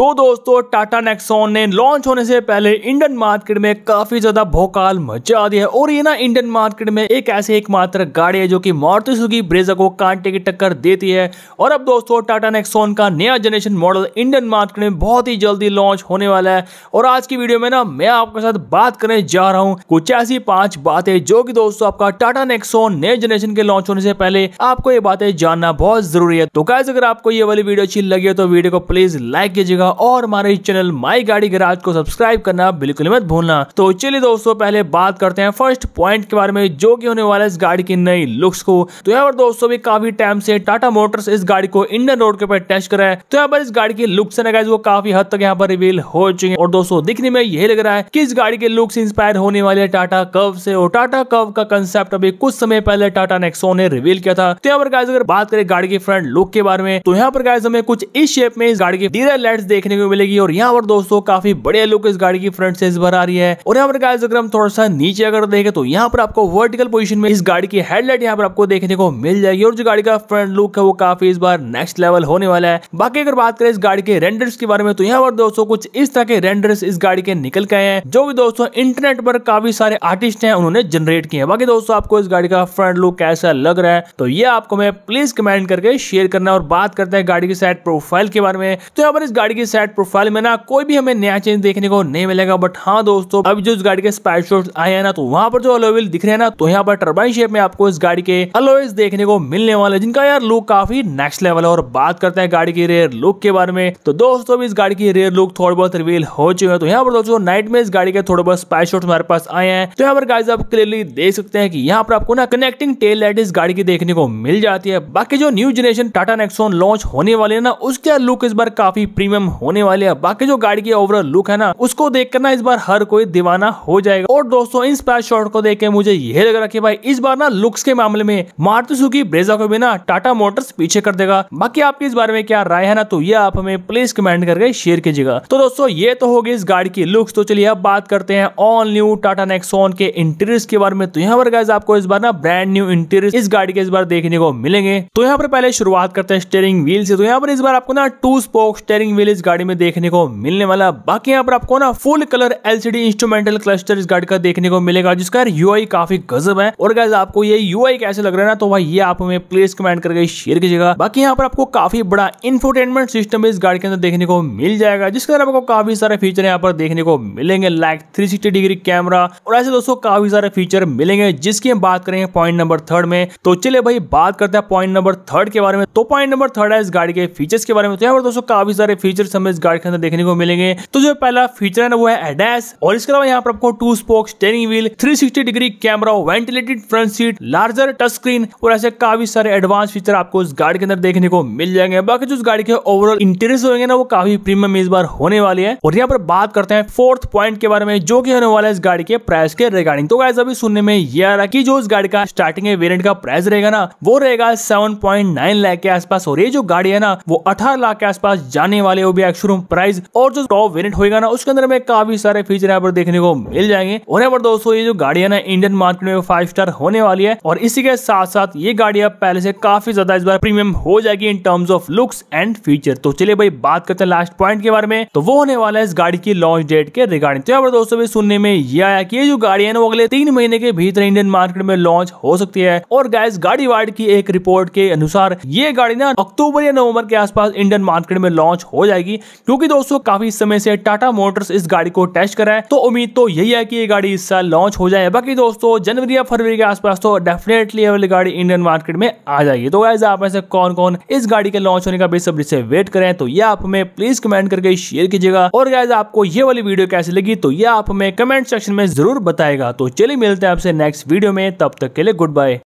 तो दोस्तों टाटा नेक्सोन ने लॉन्च होने से पहले इंडियन मार्केट में काफी ज्यादा भोकाल मचा दिया है और ये ना इंडियन मार्केट में एक ऐसी एकमात्र गाड़ी है जो कि मारुति सुजुकी ब्रेजा को कांटे की टक्कर देती है और अब दोस्तों टाटा नेक्सोन का नया जनरेशन मॉडल इंडियन मार्केट में बहुत ही जल्दी लॉन्च होने वाला है और आज की वीडियो में ना मैं आपके साथ बात करने जा रहा हूँ कुछ ऐसी पांच बातें जो की दोस्तों आपका टाटा नेक्सॉन नए जनरेशन के लॉन्च होने से पहले आपको ये बातें जानना बहुत जरूरी है तो कैसे अगर आपको ये वाली वीडियो अच्छी लगी है तो वीडियो को प्लीज लाइक कीजिएगा करना और हमारे चैनल माई गाड़ी गराज को सब्सक्राइब करना बिल्कुल मत भूलना तो चलिए दोस्तों पहले बात करते हैं फर्स्ट पॉइंट के बारे में जो की होने वाला इस गाड़ी की नई लुक्स को तो यहाँ पर दोस्तों भी काफी टाइम से टाटा मोटर्स इस गाड़ी को इंडियन रोड के ऊपर टेस्ट करा है तो यहाँ पर इस गाड़ी की लुक्स है वो काफी हद तक यहाँ पर रिवील हो चुके और दोस्तों दिखने में यही लग रहा है कि इस गाड़ी के लुक्स इंस्पायर होने वाले टाटा कव से और टाटा कव का कंसेप्ट अभी कुछ समय पहले टाटा नेक्सो ने रिवील किया था तो यहाँ पर गाइज अगर बात करें गाड़ी के फ्रंट लुक के बारे में तो यहाँ पर गाइज हमें कुछ इस शेप में इस गाड़ी के डीजल लाइट्स देखने को मिलेगी और यहाँ पर दोस्तों काफी बड़े लुक इस गाड़ी की फ्रंट से इस बार आ रही है और यहाँ पर गाइस अगर हम थोड़ा सा नीचे अगर देखें तो यहाँ पर आपको वर्टिकल पोजीशन में इस गाड़ी की हेडलाइट यहाँ पर आपको देखने को मिल जाएगी और जो गाड़ी का फ्रंट लुक है वो काफी इस बार नेक्स्ट लेवल होने वाला है बाकी अगर बात करें इस गाड़ी के रेंडर्स के बारे में तो यहाँ पर दोस्तों कुछ इस तरह के रेंडर्स इस गाड़ी के निकल गए हैं जो भी दोस्तों इंटरनेट पर काफी सारे आर्टिस्ट है उन्होंने जनरेट किए बाकी दोस्तों आपको इस गाड़ी का फ्रंट लुक कैसा लग रहा है तो ये आपको मैं प्लीज कमेंट करके शेयर करना और बात करते हैं गाड़ी की साइड प्रोफाइल के बारे में तो यहाँ पर इस गाड़ी की साइड प्रोफाइल में ना कोई भी हमें नया चेंज देखने को नहीं मिलेगा बट हाँ दोस्तों अभी जो इस गाड़ी के स्पाइड शॉट आए हैं ना तो वहाँ पर जो अलोविल दिख रहे हैं ना तो यहाँ पर टर्बाइन शेप में आपको इस गाड़ी के अलोवेज देखने को मिलने वाले जिनका यार लुक काफी नेक्स्ट लेवल है और बात करते हैं गाड़ी की रेयर लुक के बारे में तो दोस्तों अभी इस गाड़ी की रेयर लुक थोड़ी बहुत रिवील हो चुके हैं तो यहाँ पर दोस्तों नाइट में इस गाड़ी के थोड़े बहुत स्पाइड शॉट हमारे पास आए हैं तो यहाँ पर गाइज आप क्लियरली देख सकते हैं कि यहाँ पर आपको ना कनेक्टिंग टेल लाइट इस गाड़ी की देखने को मिल जाती है बाकी जो new generation Tata Nexon launch होने वाले ना उसके लुक इस बार काफी प्रीमियम होने वाले हैं बाकी जो गाड़ी की ओवरऑल लुक है ना उसको देख ना इस बार हर कोई दीवाना हो जाएगा और दोस्तों इन स्पैश शॉर्ट को देख के मुझे यह लग रहा है भाई इस बार ना लुक्स के मामले में मारुति सुकी ब्रेजा को भी ना टाटा मोटर्स पीछे कर देगा बाकी आपकी इस बारे में क्या राय है ना तो ये आप हमें प्लीज कमेंट करके शेयर कीजिएगा तो दोस्तों ये तो होगी इस गाड़ी की लुक्स तो चलिए अब बात करते हैं ऑल न्यू टाटा नेक्सोन के इंटीरियर के बारे में तो यहाँ पर आपको इस बार ना ब्रांड न्यू इंटीरियर इस गाड़ी के इस बार देखने को मिलेंगे तो यहाँ पर पहले शुरुआत करते हैं स्टेयरिंग व्हील से तो यहाँ पर इस बार आपको ना टू स्पोक स्टेयरिंग व्हील इस गाड़ी में देखने को मिलने वाला बाकी यहाँ पर आपको ना full colour LCD instrumental cluster इस गाड़ी का देखने को मिलेगा जिसका यू आई काफी गजब है और गैस आपको ये यू आई कैसे लग रहा है ना तो भाई ये आप हमें प्लेस कमेंट करके शेयर कीजिएगा बाकी यहाँ पर आपको काफी बड़ा इन्फोटेनमेंट सिस्टम इस गाड़ी के अंदर देखने को मिल जाएगा जिसके अंदर आपको काफी सारे फीचर यहाँ पर देखने को मिलेंगे लाइक थ्री डिग्री कैमरा और ऐसे दोस्तों काफी सारे फीचर मिलेंगे जिसकी हम बात करेंगे पॉइंट नंबर थर्ड में तो चले भाई बात करते हैं पॉइंट नंबर थर्ड के बारे में तो पॉइंट नंबर थर्ड है इस गाड़ी के फीचर्स के बारे में तो यहाँ पर दोस्तों काफी सारे फीचर फीचर्स हमें इस गाड़ी के अंदर देखने को मिलेंगे तो जो पहला फीचर है ना वो है एडेस और इसके अलावा यहाँ पर आपको two spoke steering wheel 360 degree camera ventilated front seat larger touch screen और ऐसे काफी सारे एडवांस फीचर आपको इस गाड़ी के अंदर देखने को मिल जाएंगे बाकी जो इस गाड़ी के ओवरऑल इंटीरियर होंगे ना वो काफी प्रीमियम इस बार होने वाली है और यहाँ पर बात करते हैं फोर्थ पॉइंट के बारे में जो की होने वाला है इस गाड़ी के प्राइस के रिगार्डिंग तो गाइज अभी सुनने में यह आ रहा की जो इस गाड़ी का स्टार्टिंग वेरियंट का प्राइस रहेगा ना वो रहेगा सेवन पॉइंट नाइन लाख के आसपास और ये जो गाड़ी है ना वो अठारह लाख के आसपास जाने वाले हो भी एक्शोरूम प्राइस और जो टॉप वेरियंट होगा ना उसके अंदर में काफी सारे फीचर यहाँ पर देखने को मिल जाएंगे और यहाँ पर दोस्तों ये जो गाड़ी है ना इंडियन मार्केट में फाइव स्टार होने वाली है और इसी के साथ साथ ये गाड़िया पहले से काफी ज्यादा इस बार प्रीमियम हो जाएगी in terms of looks and feature तो चलिए भाई बात करते हैं लास्ट पॉइंट के बारे में तो वो होने वाला है इस गाड़ी की लॉन्च डेट के रिगार्डिंग तो यहाँ पर दोस्तों सुनने में ये आया कि ये जो गाड़ी है ना वो अगले तीन महीने के भीतर इंडियन मार्केट में लॉन्च हो सकती है और गैस गाड़ी वार्ड की एक रिपोर्ट के अनुसार ये गाड़ी ना अक्टूबर या नवंबर के आसपास इंडियन मार्केट में लॉन्च हो जाएगी जाएगी क्योंकि दोस्तों काफी समय से टाटा मोटर्स इस गाड़ी को टेस्ट कर रहा है तो उम्मीद तो यही है कि ये गाड़ी इस साल लॉन्च हो जाए बाकी दोस्तों जनवरी या फरवरी के आसपास तो डेफिनेटली ये वाली गाड़ी इंडियन मार्केट में आ जाएगी तो वैसे आप ऐसे कौन कौन इस गाड़ी के लॉन्च होने का बेसब्री से वेट करें तो ये आप हमें प्लीज कमेंट करके शेयर कीजिएगा और गैज आपको ये वाली वीडियो कैसी लगी तो ये आप हमें कमेंट सेक्शन में जरूर बताएगा तो चलिए मिलते हैं आपसे नेक्स्ट वीडियो में तब तक के लिए गुड बाय